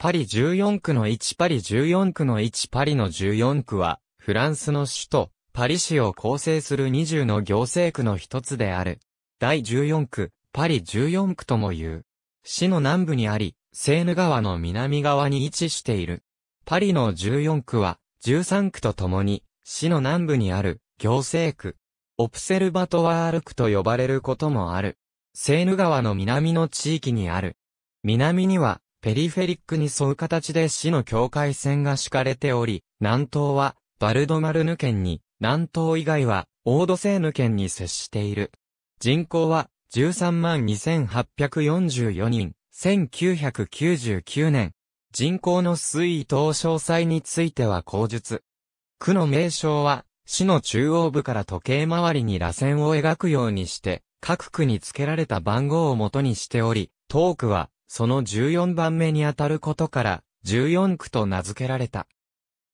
パリ14区の1パリ14区の1パリの14区は、フランスの首都、パリ市を構成する20の行政区の一つである。第14区、パリ14区とも言う。市の南部にあり、セーヌ川の南側に位置している。パリの14区は、13区とともに、市の南部にある、行政区。オプセルバトワール区と呼ばれることもある。セーヌ川の南の地域にある。南には、ペリフェリックに沿う形で市の境界線が敷かれており、南東はバルドマルヌ県に、南東以外はオードセーヌ県に接している。人口は13万2844人、1999年。人口の推移等詳細については口述。区の名称は、市の中央部から時計回りに螺旋を描くようにして、各区に付けられた番号を元にしており、東区は、その14番目にあたることから、14区と名付けられた。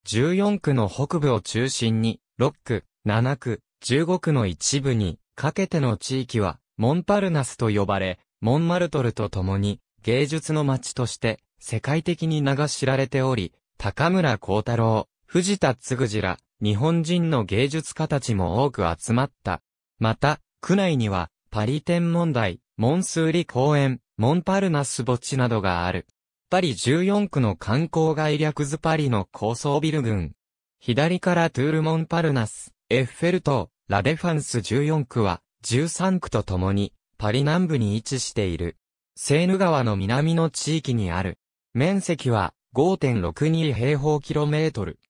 14区の北部を中心に、6区、7区、15区の一部に、かけての地域は、モンパルナスと呼ばれ、モンマルトルと共に、芸術の街として、世界的に名が知られており、高村光太郎、藤田嗣次ら、日本人の芸術家たちも多く集まった。また、区内には、パリ天文台、モンスーリ公園、モンパルナス墓地などがある。パリ14区の観光外略図パリの高層ビル群。左からトゥール・モンパルナス、エッフェル塔、ラデファンス14区は、13区と共に、パリ南部に位置している。セーヌ川の南の地域にある。面積は、5.62平方キロメートル。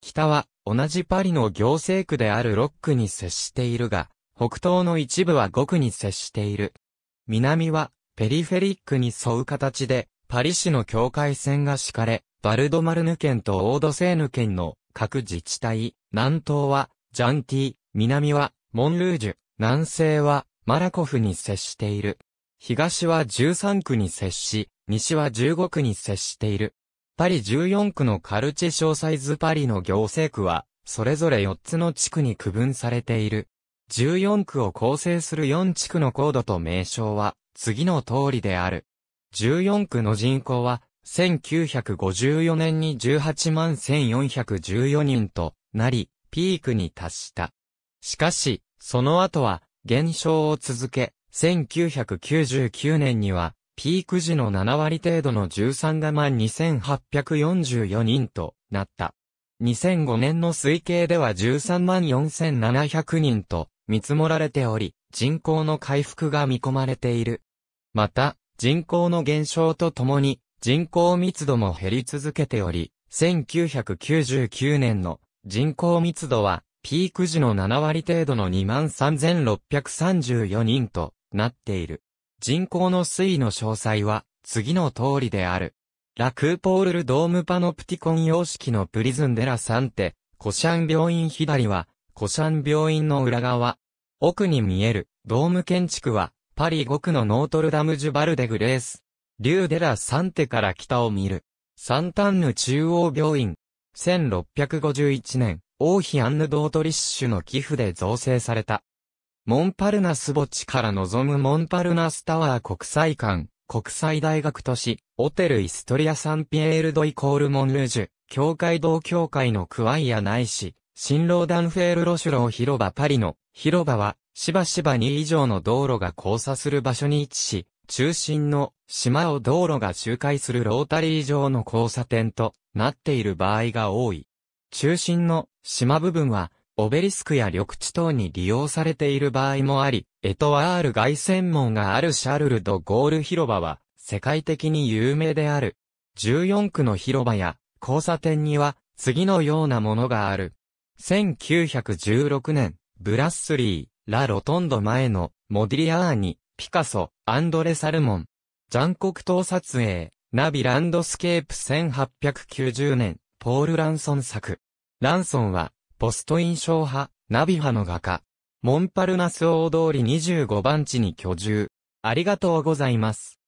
北は、同じパリの行政区である6区に接しているが、北東の一部は5区に接している。南は、ペリフェリックに沿う形で、パリ市の境界線が敷かれ、バルドマルヌ県とオードセーヌ県の各自治体、南東はジャンティ、南はモンルージュ、南西はマラコフに接している。東は13区に接し、西は15区に接している。パリ14区のカルチ小サイズパリの行政区は、それぞれ4つの地区に区分されている。14区を構成する4地区の高度と名称は、次の通りである。14区の人口は、1954年に18万1414人となり、ピークに達した。しかし、その後は、減少を続け、1999年には、ピーク時の7割程度の13が万2844人となった。2005年の推計では13万4700人と見積もられており、人口の回復が見込まれている。また、人口の減少とともに、人口密度も減り続けており、1999年の人口密度は、ピーク時の7割程度の23,634人となっている。人口の推移の詳細は、次の通りである。ラクーポールドームパノプティコン様式のプリズンデラサンテ、コシャン病院左は、コシャン病院の裏側。奥に見える、ドーム建築は、パリ5区のノートルダムジュバルデグレース。リューデラ・サンテから北を見る。サンタンヌ中央病院。1651年、王妃アンヌ・ドートリッシュの寄付で造成された。モンパルナス墓地から望むモンパルナスタワー国際館、国際大学都市、オテル・イストリア・サンピエール・ド・イコール・モンルージュ、教会同教会のクワイアナイシ、新郎ダンフェール・ロシュロー広場パリの広場は、しばしば2以上の道路が交差する場所に位置し、中心の島を道路が周回するロータリー上の交差点となっている場合が多い。中心の島部分はオベリスクや緑地等に利用されている場合もあり、エトワール外線門があるシャルルド・ゴール広場は世界的に有名である。14区の広場や交差点には次のようなものがある。1916年、ブラッスリー、ラ・ロトンド前の、モディリアーニ、ピカソ、アンドレ・サルモン。残酷島撮影、ナビランドスケープ1890年、ポール・ランソン作。ランソンは、ポスト印象派、ナビ派の画家。モンパルナス大通り25番地に居住。ありがとうございます。